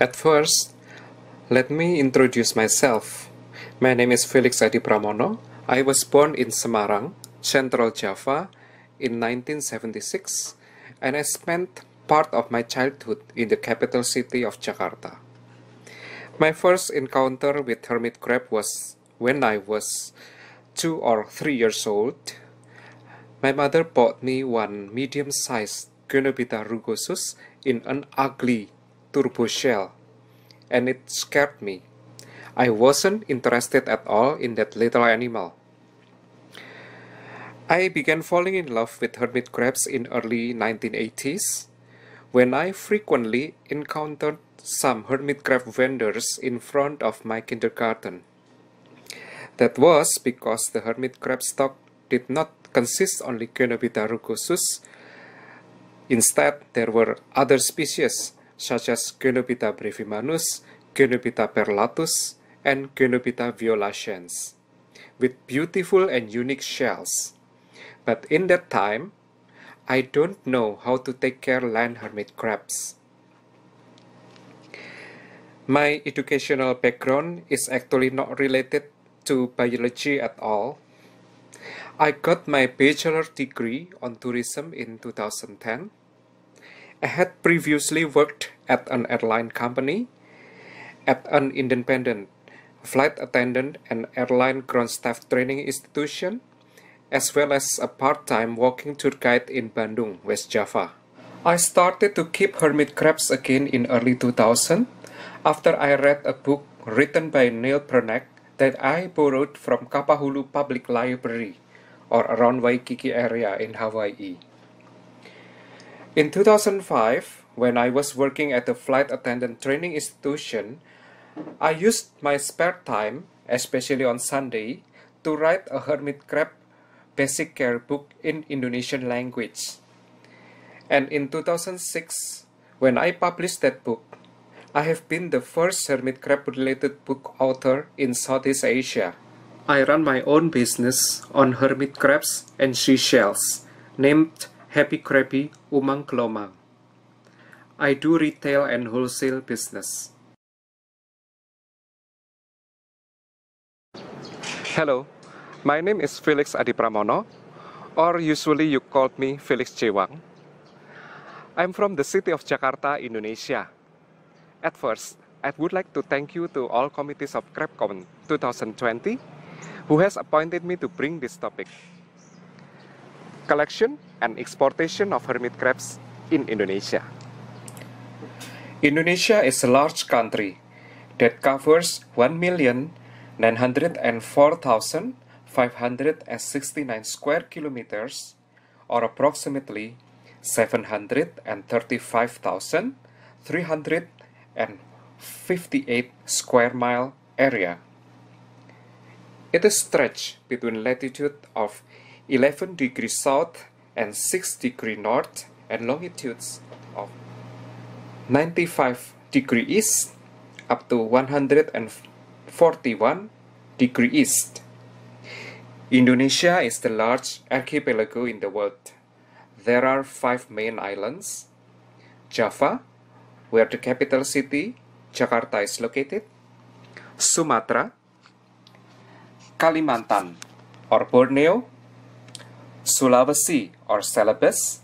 At first, let me introduce myself. My name is Felix Adi Pramono. I was born in Semarang, Central Java, in 1976, and I spent part of my childhood in the capital city of Jakarta. My first encounter with hermit crab was when I was two or three years old. My mother bought me one medium-sized Gunobita rugosus in an ugly turbo shell, and it scared me. I wasn't interested at all in that little animal. I began falling in love with hermit crabs in early 1980s, when I frequently encountered some hermit crab vendors in front of my kindergarten. That was because the hermit crab stock did not consist only Coenobita rugosus. Instead, there were other species such as Genopita brevimanus, Genopita perlatus, and Genopita violaceans, with beautiful and unique shells. But in that time, I don't know how to take care land hermit crabs. My educational background is actually not related to biology at all. I got my bachelor degree on tourism in 2010 I had previously worked at an airline company, at an independent flight attendant and airline ground staff training institution, as well as a part-time walking tour guide in Bandung, West Java. I started to keep hermit crabs again in early 2000 after I read a book written by Neil Pernack that I borrowed from Kapahulu Public Library or around Waikiki area in Hawaii. In 2005, when I was working at a flight attendant training institution, I used my spare time, especially on Sunday, to write a hermit crab basic care book in Indonesian language. And in 2006, when I published that book, I have been the first hermit crab related book author in Southeast Asia. I run my own business on hermit crabs and seashells named happy crappy umang kelomang. I do retail and wholesale business. Hello, my name is Felix Adipramono, or usually you call me Felix Cewang. I'm from the city of Jakarta, Indonesia. At first, I would like to thank you to all committees of CrabCon 2020 who has appointed me to bring this topic collection and exportation of hermit crabs in Indonesia. Indonesia is a large country that covers 1,904,569 square kilometers or approximately 735,358 square mile area. It is stretched between latitude of 11 degree south and 6 degree north and longitudes of 95 degree east up to 141 degree east. Indonesia is the large archipelago in the world. There are five main islands. Java, where the capital city, Jakarta, is located. Sumatra, Kalimantan, or Borneo, Sulawesi or Celebes,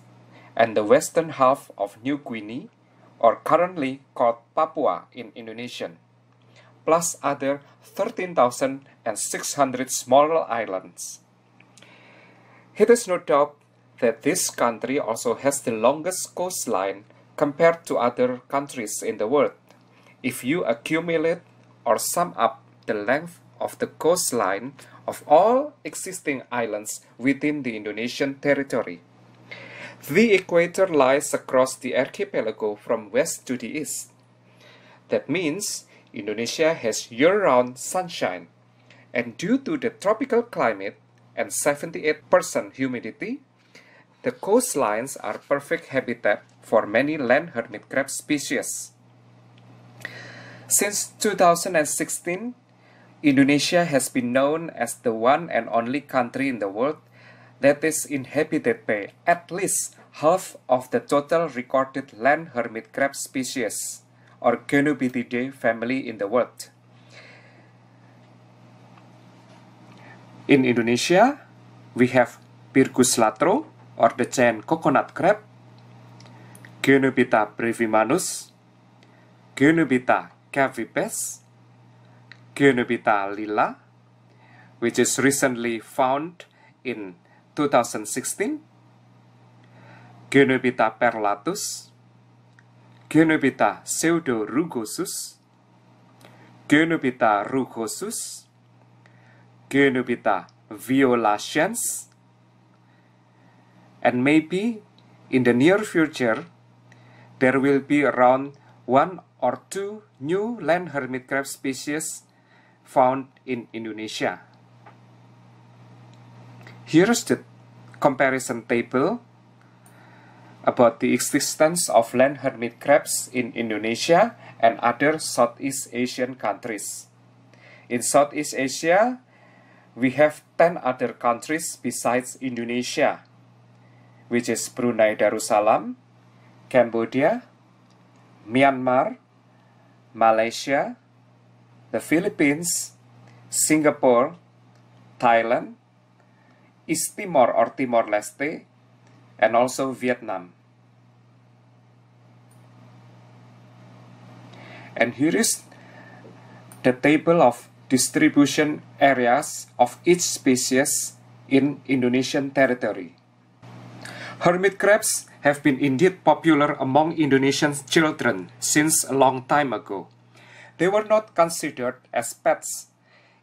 and the western half of New Guinea, or currently called Papua in Indonesian, plus other 13,600 smaller islands. It is no doubt that this country also has the longest coastline compared to other countries in the world, if you accumulate or sum up the length of the coastline of all existing islands within the Indonesian territory. The equator lies across the archipelago from west to the east. That means Indonesia has year-round sunshine, and due to the tropical climate and 78% humidity, the coastlines are perfect habitat for many land hermit crab species. Since 2016, Indonesia has been known as the one and only country in the world that is inhabited by at least half of the total recorded land hermit crab species or Genobitidae family in the world. In Indonesia, we have Birgus latro or the giant coconut crab, Genobita brevimanus, Genobita cavipes, Genobita lila, which is recently found in 2016, Genobita perlatus, pseudo pseudorugosus, Genobita rugosus, Genobita violaceans, and maybe in the near future, there will be around one or two new land hermit crab species found in Indonesia. Here's the comparison table about the existence of land hermit crabs in Indonesia and other Southeast Asian countries. In Southeast Asia, we have 10 other countries besides Indonesia, which is Brunei Darussalam, Cambodia, Myanmar, Malaysia, the Philippines, Singapore, Thailand, East Timor or Timor-Leste, and also Vietnam. And here is the table of distribution areas of each species in Indonesian territory. Hermit crabs have been indeed popular among Indonesian children since a long time ago. They were not considered as pets.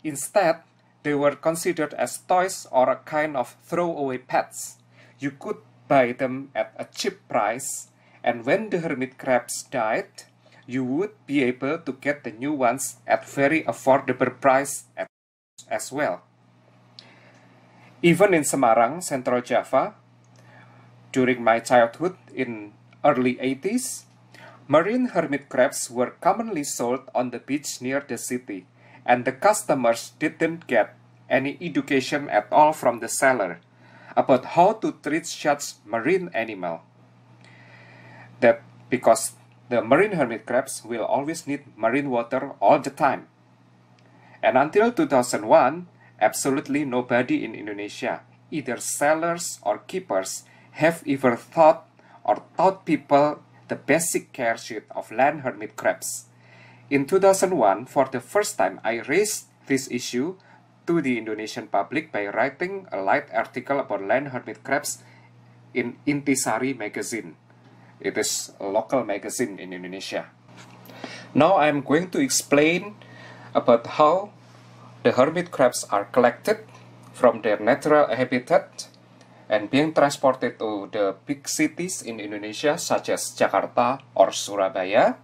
Instead, they were considered as toys or a kind of throwaway pets. You could buy them at a cheap price, and when the hermit crabs died, you would be able to get the new ones at very affordable price as well. Even in Semarang, Central Java, during my childhood in early 80s, Marine hermit crabs were commonly sold on the beach near the city, and the customers didn't get any education at all from the seller about how to treat such marine animal. That because the marine hermit crabs will always need marine water all the time. And until 2001, absolutely nobody in Indonesia, either sellers or keepers, have ever thought or taught people the basic care sheet of land hermit crabs. In 2001, for the first time, I raised this issue to the Indonesian public by writing a light article about land hermit crabs in Intisari magazine. It is a local magazine in Indonesia. Now I'm going to explain about how the hermit crabs are collected from their natural habitat and being transported to the big cities in Indonesia such as Jakarta or Surabaya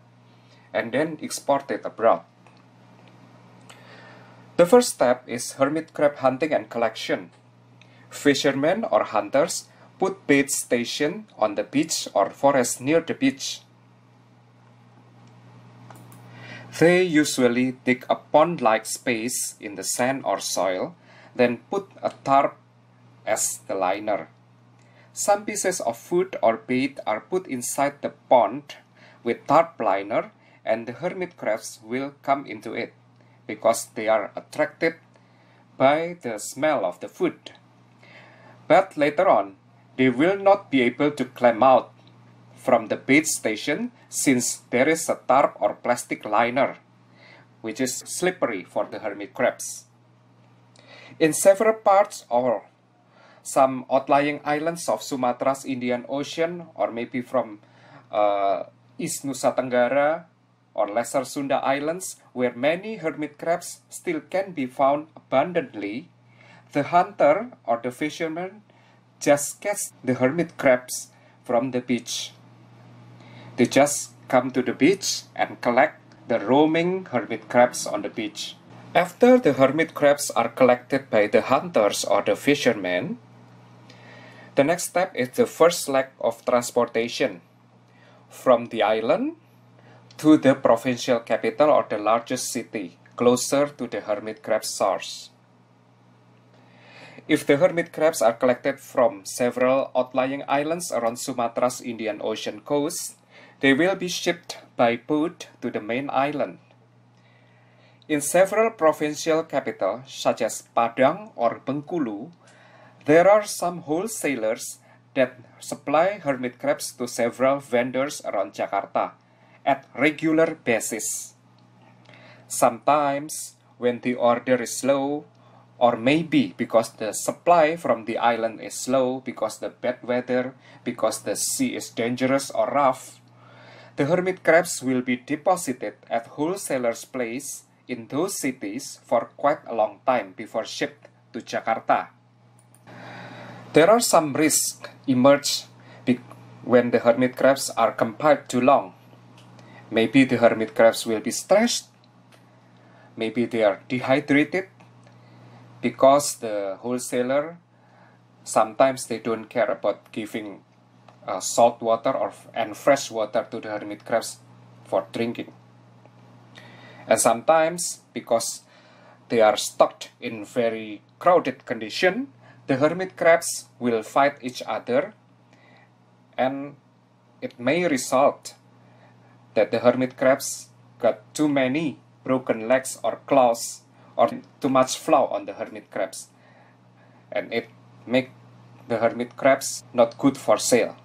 and then exported abroad. The first step is hermit crab hunting and collection. Fishermen or hunters put bait station on the beach or forest near the beach. They usually dig a pond-like space in the sand or soil, then put a tarp as the liner. Some pieces of food or bait are put inside the pond with tarp liner and the hermit crabs will come into it because they are attracted by the smell of the food. But later on, they will not be able to climb out from the bait station since there is a tarp or plastic liner, which is slippery for the hermit crabs. In several parts or some outlying islands of Sumatra's Indian Ocean or maybe from uh, East Nusa Tenggara or Lesser Sunda Islands where many hermit crabs still can be found abundantly, the hunter or the fisherman just catch the hermit crabs from the beach. They just come to the beach and collect the roaming hermit crabs on the beach. After the hermit crabs are collected by the hunters or the fishermen, the next step is the first leg of transportation from the island to the provincial capital or the largest city closer to the hermit crab source. If the hermit crabs are collected from several outlying islands around Sumatra's Indian Ocean coast, they will be shipped by boat to the main island. In several provincial capitals such as Padang or Bengkulu, there are some wholesalers that supply hermit crabs to several vendors around Jakarta at regular basis. Sometimes, when the order is low, or maybe because the supply from the island is slow because the bad weather, because the sea is dangerous or rough, the hermit crabs will be deposited at wholesalers' place in those cities for quite a long time before shipped to Jakarta. There are some risks emerge when the hermit crabs are confined too long. Maybe the hermit crabs will be stressed. Maybe they are dehydrated because the wholesaler sometimes they don't care about giving uh, salt water or and fresh water to the hermit crabs for drinking. And sometimes because they are stocked in very crowded condition, the hermit crabs will fight each other and it may result that the hermit crabs got too many broken legs or claws or too much flour on the hermit crabs and it make the hermit crabs not good for sale.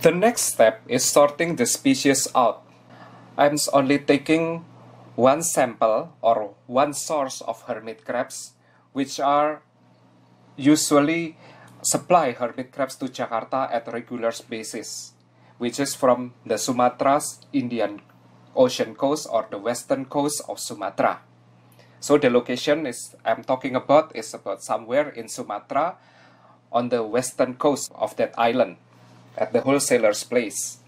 The next step is sorting the species out. I'm only taking one sample or one source of hermit crabs which are usually supply hermit crabs to Jakarta at a regular basis, which is from the Sumatra's Indian Ocean coast or the western coast of Sumatra. So the location is I'm talking about is about somewhere in Sumatra on the western coast of that island at the wholesaler's place.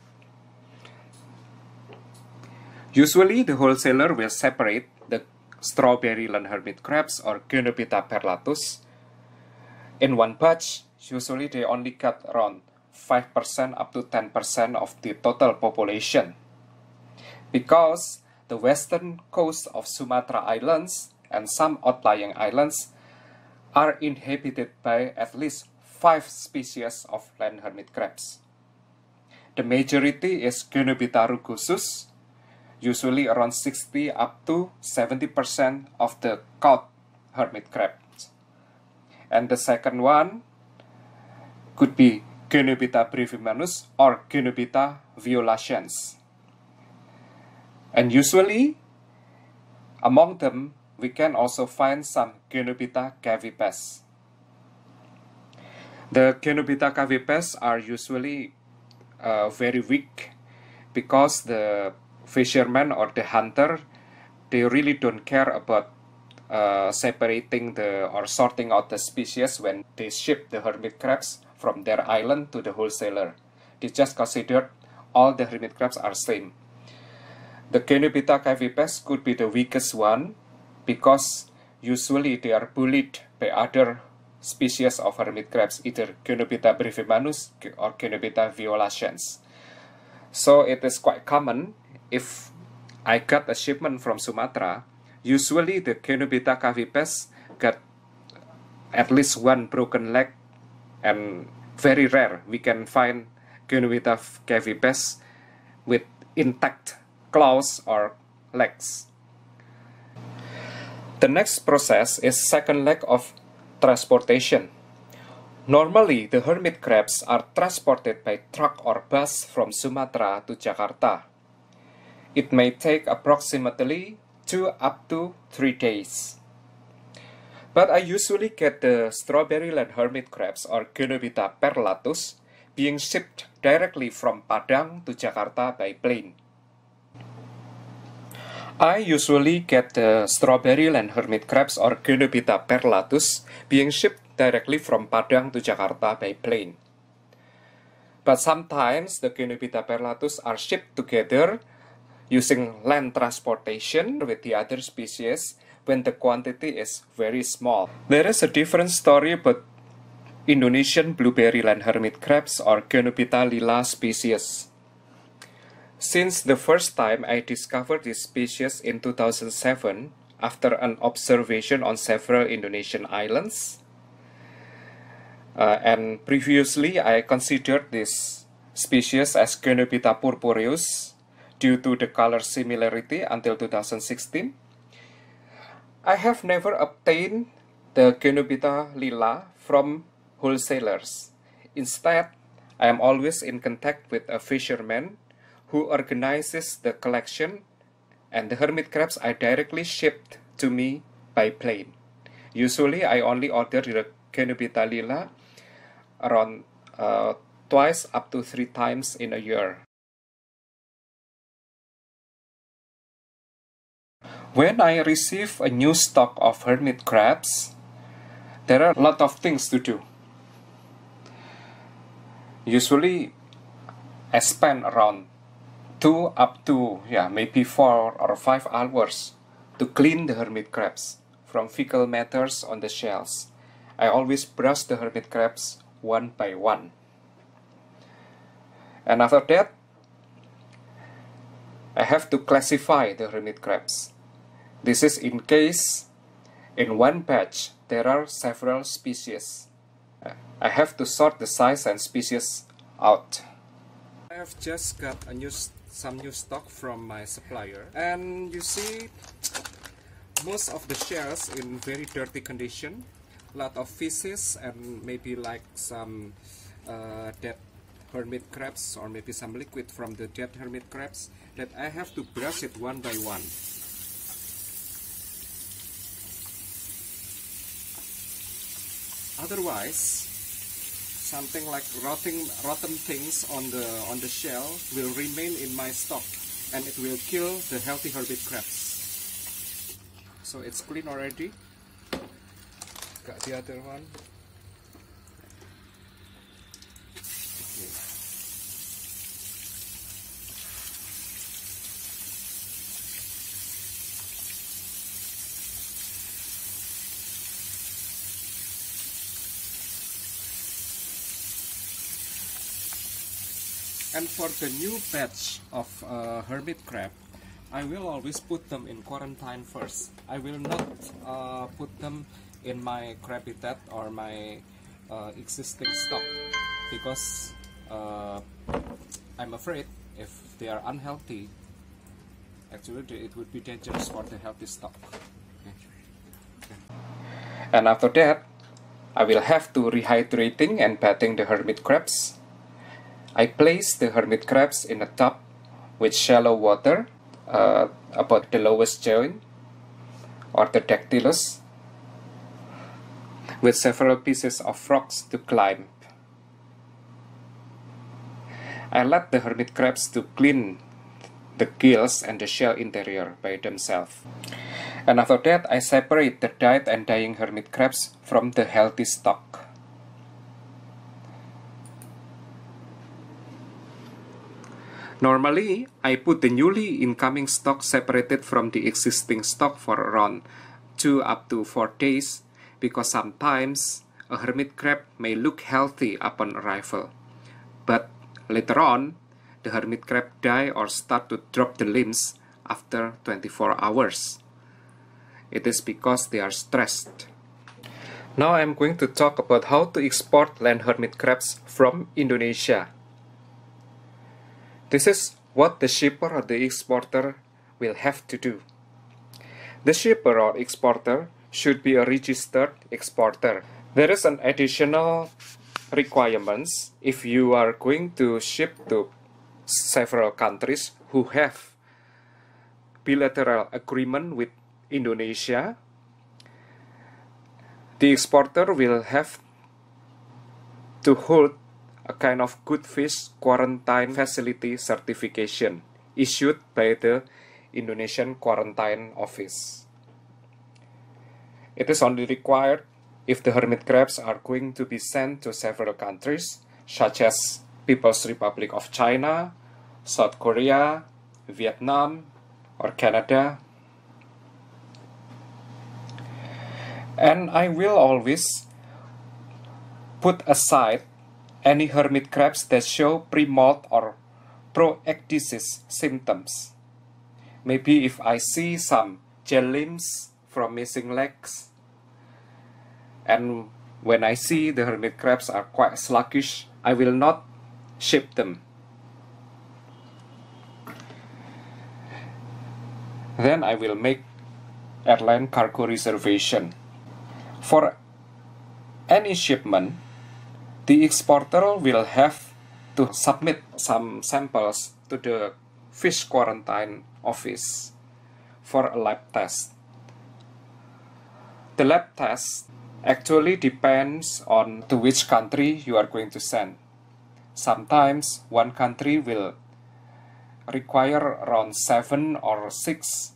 Usually the wholesaler will separate the strawberry land hermit crabs or Gunopita perlatus in one batch, usually they only cut around 5% up to 10% of the total population. Because the western coast of Sumatra Islands and some outlying islands are inhabited by at least 5 species of land hermit crabs. The majority is Genobitarugosus, usually around 60 up to 70% of the caught hermit crab and the second one could be Cenobita brevimanus or Cenobita violaceans, And usually, among them, we can also find some Cenobita cavipes. The Cenobita cavipes are usually uh, very weak because the fisherman or the hunter, they really don't care about uh, separating the or sorting out the species when they ship the hermit crabs from their island to the wholesaler. They just considered all the hermit crabs are same. The Canopita cavipes could be the weakest one because usually they are bullied by other species of hermit crabs, either Canopita brevimanus or Canopita violaceans. So it is quite common if I got a shipment from Sumatra, Usually the Kenobita cavipes get at least one broken leg and very rare we can find Kenobita cavipes with intact claws or legs. The next process is second leg of transportation. Normally, the hermit crabs are transported by truck or bus from Sumatra to Jakarta. It may take approximately two up to three days. But I usually get the strawberry land hermit crabs or Genovita perlatus being shipped directly from Padang to Jakarta by plane. I usually get the strawberry land hermit crabs or Genovita perlatus being shipped directly from Padang to Jakarta by plane. But sometimes the Genovita perlatus are shipped together using land transportation with the other species when the quantity is very small. There is a different story but Indonesian blueberry land hermit crabs or Cenopita lila species. Since the first time I discovered this species in 2007 after an observation on several Indonesian islands, uh, and previously I considered this species as Cenopita purpureus due to the color similarity until 2016. I have never obtained the Genobita Lila from wholesalers. Instead, I am always in contact with a fisherman who organizes the collection and the hermit crabs are directly shipped to me by plane. Usually, I only order the Genobita Lila around uh, twice up to three times in a year. When I receive a new stock of hermit crabs, there are a lot of things to do. Usually, I spend around 2 up to yeah, maybe 4 or 5 hours to clean the hermit crabs from fecal matters on the shells. I always brush the hermit crabs one by one. And after that, I have to classify the hermit crabs. This is in case in one patch there are several species. I have to sort the size and species out. I have just got a new, some new stock from my supplier and you see most of the shells in very dirty condition lot of fishes and maybe like some uh, dead hermit crabs or maybe some liquid from the dead hermit crabs that I have to brush it one by one Otherwise, something like rotting, rotten things on the, on the shell will remain in my stock and it will kill the healthy hermit crabs. So it's clean already. Got the other one. And for the new batch of uh, hermit crab, I will always put them in quarantine first. I will not uh, put them in my crab habitat or my uh, existing stock because uh, I'm afraid if they are unhealthy, actually it would be dangerous for the healthy stock. And after that, I will have to rehydrating and patting the hermit crabs I place the hermit crabs in a tub with shallow water uh, about the lowest joint or the dactylus with several pieces of rocks to climb. I let the hermit crabs to clean the gills and the shell interior by themselves. And after that, I separate the died and dying hermit crabs from the healthy stock. Normally, I put the newly incoming stock separated from the existing stock for around 2 up to 4 days because sometimes a hermit crab may look healthy upon arrival. But later on, the hermit crab die or start to drop the limbs after 24 hours. It is because they are stressed. Now I'm going to talk about how to export land hermit crabs from Indonesia. This is what the shipper or the exporter will have to do. The shipper or exporter should be a registered exporter. There is an additional requirements if you are going to ship to several countries who have bilateral agreement with Indonesia, the exporter will have to hold a kind of good fish quarantine facility certification issued by the Indonesian Quarantine Office. It is only required if the hermit crabs are going to be sent to several countries, such as People's Republic of China, South Korea, Vietnam, or Canada. And I will always put aside any hermit crabs that show pre-molt or proectasis symptoms. Maybe if I see some gel limbs from missing legs, and when I see the hermit crabs are quite sluggish, I will not ship them. Then I will make airline cargo reservation. For any shipment, the exporter will have to submit some samples to the fish quarantine office for a lab test. The lab test actually depends on to which country you are going to send. Sometimes one country will require around 7 or 6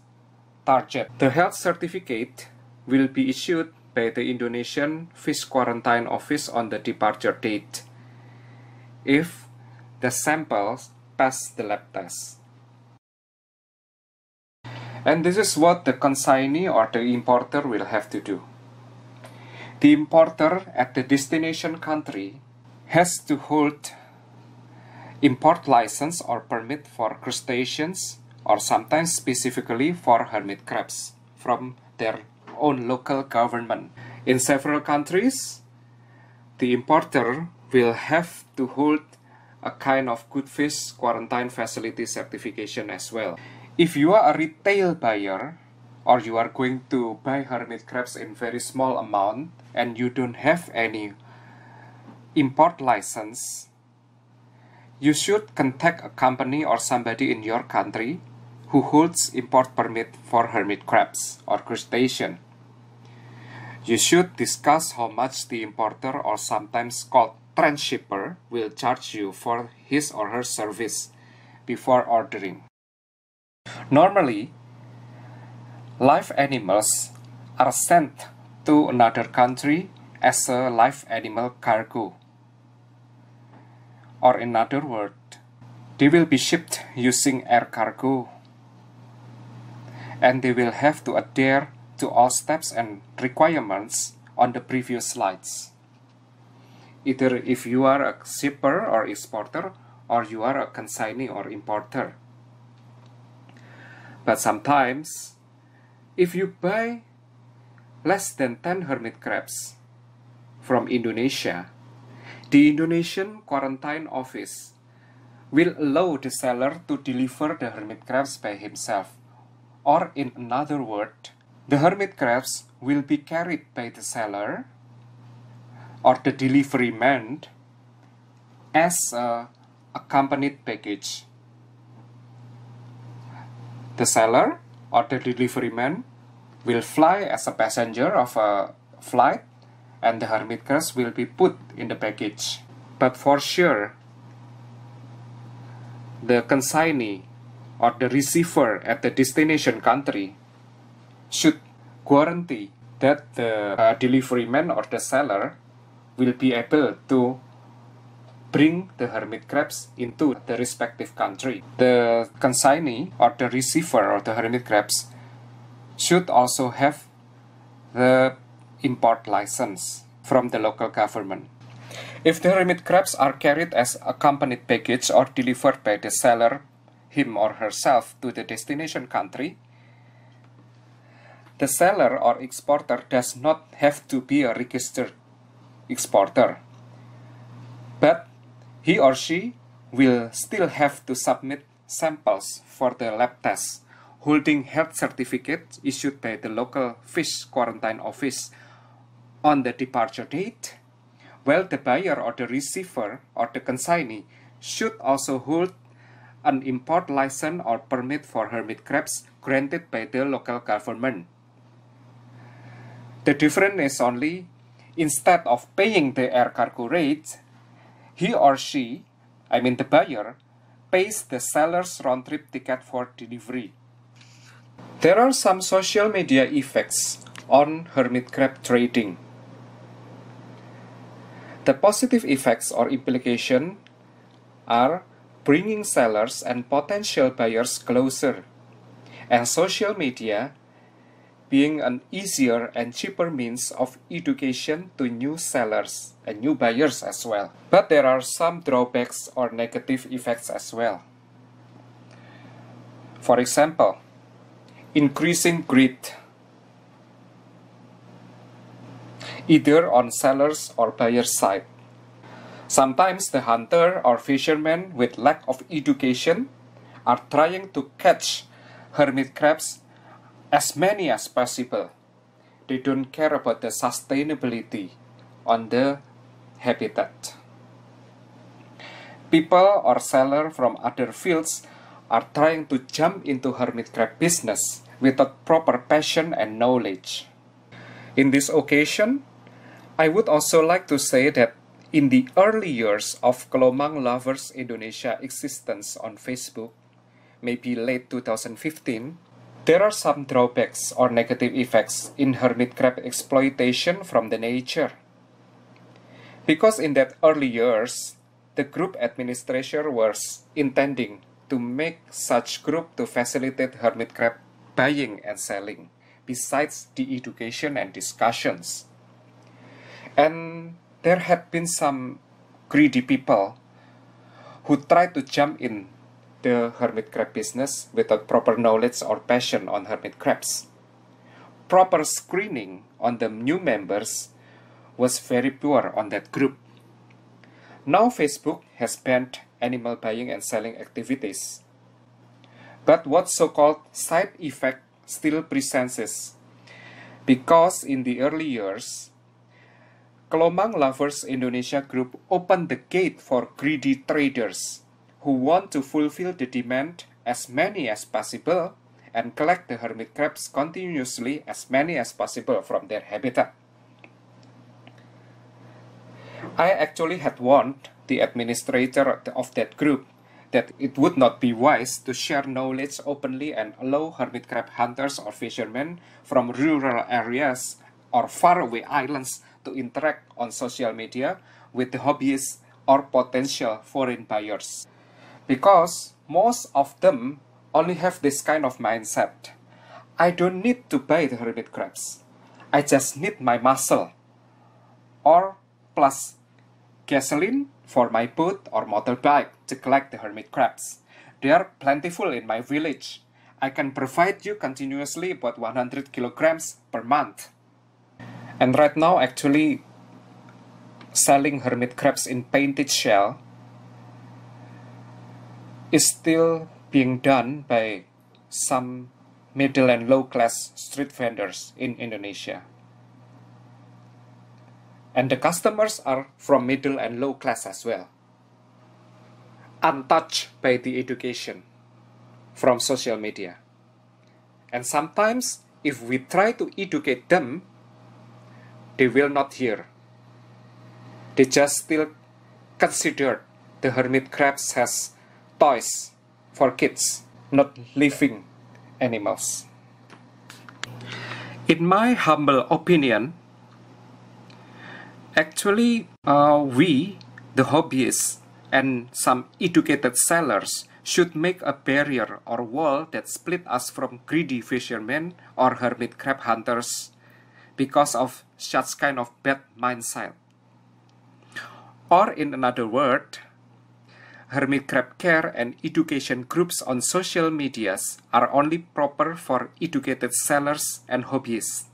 target. The health certificate will be issued by the Indonesian Fish Quarantine Office on the departure date if the samples pass the lab test. And this is what the consignee or the importer will have to do. The importer at the destination country has to hold import license or permit for crustaceans or sometimes specifically for hermit crabs from their own local government. In several countries, the importer will have to hold a kind of good fish quarantine facility certification as well. If you are a retail buyer or you are going to buy hermit crabs in very small amount and you don't have any import license, you should contact a company or somebody in your country who holds import permit for hermit crabs or crustacean. You should discuss how much the importer or sometimes called transshipper will charge you for his or her service before ordering. Normally, live animals are sent to another country as a live animal cargo. Or in other words, they will be shipped using air cargo and they will have to adhere to all steps and requirements on the previous slides. Either if you are a shipper or exporter or you are a consignee or importer. But sometimes, if you buy less than 10 hermit crabs from Indonesia, the Indonesian quarantine office will allow the seller to deliver the hermit crabs by himself, or in another word, the hermit crabs will be carried by the seller or the delivery man as a accompanied package. The seller or the delivery man will fly as a passenger of a flight and the hermit crabs will be put in the package. But for sure, the consignee or the receiver at the destination country should guarantee that the uh, delivery man or the seller will be able to bring the hermit crabs into the respective country. The consignee or the receiver of the hermit crabs should also have the import license from the local government. If the hermit crabs are carried as accompanied package or delivered by the seller, him or herself, to the destination country, the seller or exporter does not have to be a registered exporter, but he or she will still have to submit samples for the lab test, holding health certificates issued by the local fish quarantine office on the departure date, while the buyer or the receiver or the consignee should also hold an import license or permit for hermit crabs granted by the local government. The difference is only instead of paying the air cargo rate, he or she, I mean the buyer, pays the seller's round trip ticket for delivery. There are some social media effects on hermit crab trading. The positive effects or implication are bringing sellers and potential buyers closer, and social media being an easier and cheaper means of education to new sellers and new buyers as well. But there are some drawbacks or negative effects as well. For example, increasing greed, either on sellers or buyer's side. Sometimes the hunter or fisherman with lack of education are trying to catch hermit crabs as many as possible. They don't care about the sustainability on the habitat. People or sellers from other fields are trying to jump into hermit crab business without proper passion and knowledge. In this occasion, I would also like to say that in the early years of Kelomang Lovers Indonesia existence on Facebook, maybe late 2015, there are some drawbacks or negative effects in hermit crab exploitation from the nature. Because in that early years, the group administrator was intending to make such group to facilitate hermit crab buying and selling, besides the education and discussions. And there had been some greedy people who tried to jump in the hermit crab business without proper knowledge or passion on hermit crabs. Proper screening on the new members was very poor on that group. Now Facebook has banned animal buying and selling activities. But what so-called side effect still presents because in the early years, Kelomang Lovers Indonesia group opened the gate for greedy traders who want to fulfill the demand as many as possible and collect the hermit crabs continuously as many as possible from their habitat. I actually had warned the administrator of that group that it would not be wise to share knowledge openly and allow hermit crab hunters or fishermen from rural areas or faraway islands to interact on social media with the hobbyists or potential foreign buyers because most of them only have this kind of mindset. I don't need to buy the hermit crabs. I just need my muscle or plus gasoline for my boat or motorbike to collect the hermit crabs. They are plentiful in my village. I can provide you continuously about 100 kilograms per month. And right now actually selling hermit crabs in painted shell is still being done by some middle and low class street vendors in Indonesia. And the customers are from middle and low class as well, untouched by the education from social media. And sometimes, if we try to educate them, they will not hear. They just still consider the hermit crabs as toys for kids, not living animals. In my humble opinion, actually, uh, we, the hobbyists, and some educated sellers should make a barrier or wall that split us from greedy fishermen or hermit crab hunters because of such kind of bad mindset. Or in another word, hermit crab care and education groups on social medias are only proper for educated sellers and hobbyists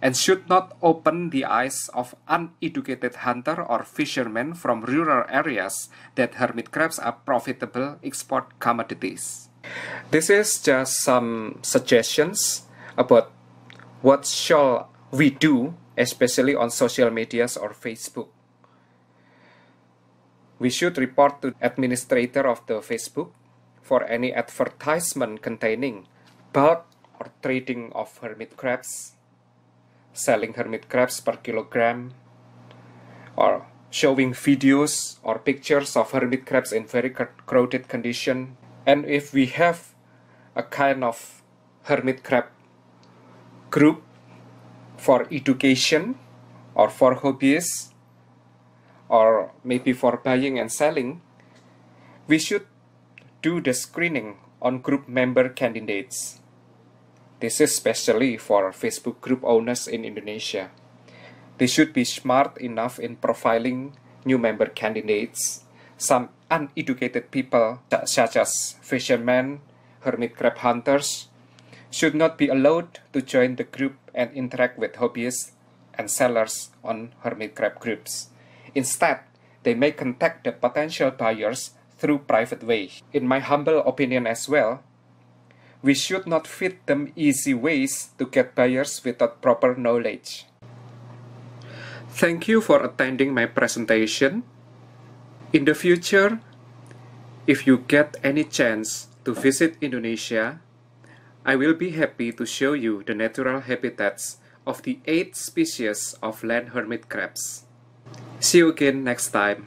and should not open the eyes of uneducated hunter or fishermen from rural areas that hermit crabs are profitable export commodities. This is just some suggestions about what shall we do, especially on social medias or Facebook. We should report to administrator of the Facebook for any advertisement containing bulk or trading of hermit crabs, selling hermit crabs per kilogram, or showing videos or pictures of hermit crabs in very crowded condition. And if we have a kind of hermit crab group for education or for hobbyists, or maybe for buying and selling, we should do the screening on group member candidates. This is especially for Facebook group owners in Indonesia. They should be smart enough in profiling new member candidates. Some uneducated people, such as fishermen, hermit crab hunters, should not be allowed to join the group and interact with hobbyists and sellers on hermit crab groups. Instead, they may contact the potential buyers through private ways. In my humble opinion as well, we should not feed them easy ways to get buyers without proper knowledge. Thank you for attending my presentation. In the future, if you get any chance to visit Indonesia, I will be happy to show you the natural habitats of the 8 species of land hermit crabs. See you again next time.